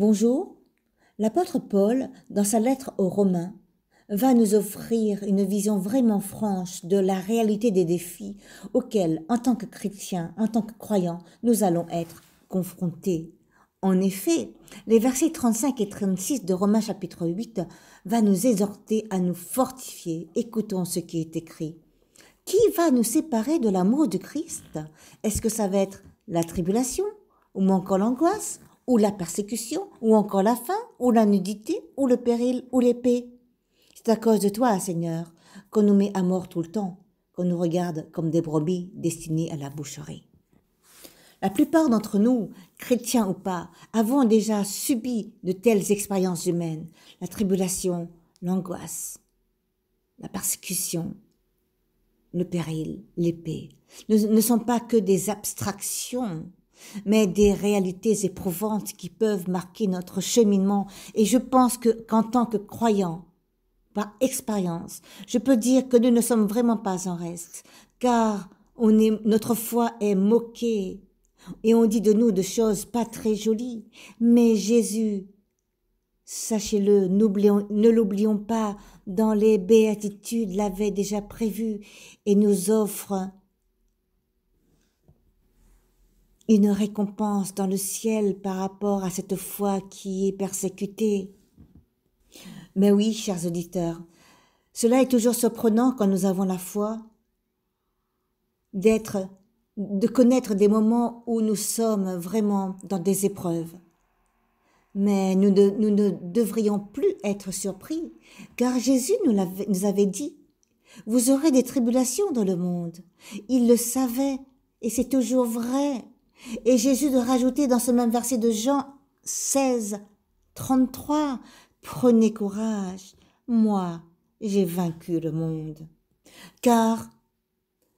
Bonjour. L'apôtre Paul, dans sa lettre aux Romains, va nous offrir une vision vraiment franche de la réalité des défis auxquels, en tant que chrétiens, en tant que croyants, nous allons être confrontés. En effet, les versets 35 et 36 de Romains chapitre 8 va nous exhorter à nous fortifier. Écoutons ce qui est écrit. Qui va nous séparer de l'amour du Christ Est-ce que ça va être la tribulation ou encore l'angoisse ou la persécution, ou encore la faim, ou la nudité, ou le péril, ou l'épée. C'est à cause de toi, Seigneur, qu'on nous met à mort tout le temps, qu'on nous regarde comme des brebis destinées à la boucherie. La plupart d'entre nous, chrétiens ou pas, avons déjà subi de telles expériences humaines, la tribulation, l'angoisse, la persécution, le péril, l'épée, ne, ne sont pas que des abstractions mais des réalités éprouvantes qui peuvent marquer notre cheminement. Et je pense que qu'en tant que croyant, par expérience, je peux dire que nous ne sommes vraiment pas en reste, car notre foi est moquée et on dit de nous de choses pas très jolies. Mais Jésus, sachez-le, ne l'oublions pas, dans les béatitudes l'avait déjà prévu et nous offre une récompense dans le ciel par rapport à cette foi qui est persécutée. Mais oui, chers auditeurs, cela est toujours surprenant quand nous avons la foi d'être, de connaître des moments où nous sommes vraiment dans des épreuves. Mais nous ne, devrions plus être surpris, car Jésus nous, nous avait dit, Vous aurez des tribulations dans le monde. Il le savait, et c'est toujours vrai. Et Jésus de rajouter dans ce même verset de Jean 16, 33, Prenez courage, moi, j'ai vaincu le monde. Car,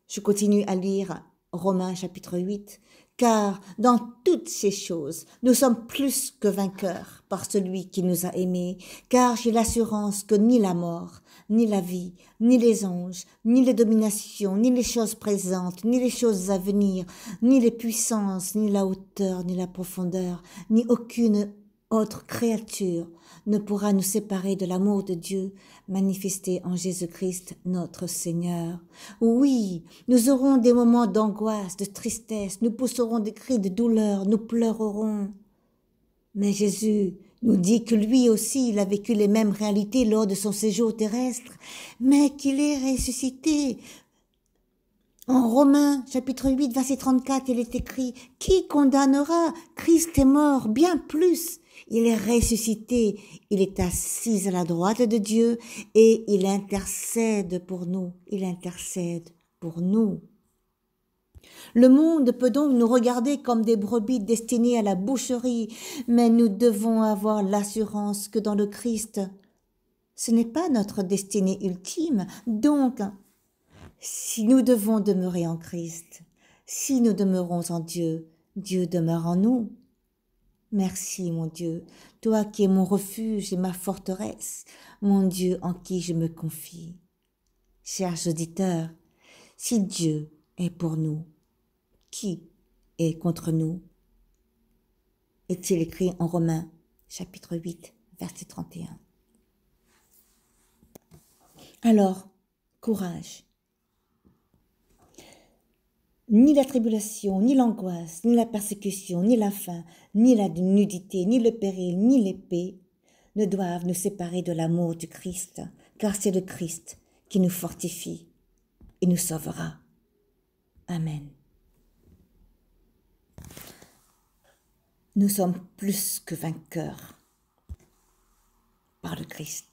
je continue à lire Romains chapitre 8, car dans toutes ces choses, nous sommes plus que vainqueurs par celui qui nous a aimés, car j'ai l'assurance que ni la mort, ni la vie, ni les anges, ni les dominations, ni les choses présentes, ni les choses à venir, ni les puissances, ni la hauteur, ni la profondeur, ni aucune autre créature ne pourra nous séparer de l'amour de Dieu manifesté en Jésus-Christ notre Seigneur. Oui, nous aurons des moments d'angoisse, de tristesse, nous pousserons des cris de douleur, nous pleurerons. Mais Jésus nous dit que lui aussi il a vécu les mêmes réalités lors de son séjour terrestre, mais qu'il est ressuscité. En Romains chapitre 8 verset 34 il est écrit Qui condamnera Christ est mort bien plus. Il est ressuscité, il est assis à la droite de Dieu et il intercède pour nous, il intercède pour nous. Le monde peut donc nous regarder comme des brebis destinées à la boucherie, mais nous devons avoir l'assurance que dans le Christ, ce n'est pas notre destinée ultime. Donc, si nous devons demeurer en Christ, si nous demeurons en Dieu, Dieu demeure en nous. Merci, mon Dieu, toi qui es mon refuge et ma forteresse, mon Dieu en qui je me confie. Chers auditeurs, si Dieu est pour nous, qui est contre nous Est-il écrit en Romains chapitre 8, verset 31. Alors, courage. Ni la tribulation, ni l'angoisse, ni la persécution, ni la faim, ni la nudité, ni le péril, ni l'épée ne doivent nous séparer de l'amour du Christ, car c'est le Christ qui nous fortifie et nous sauvera. Amen. nous sommes plus que vainqueurs par le Christ.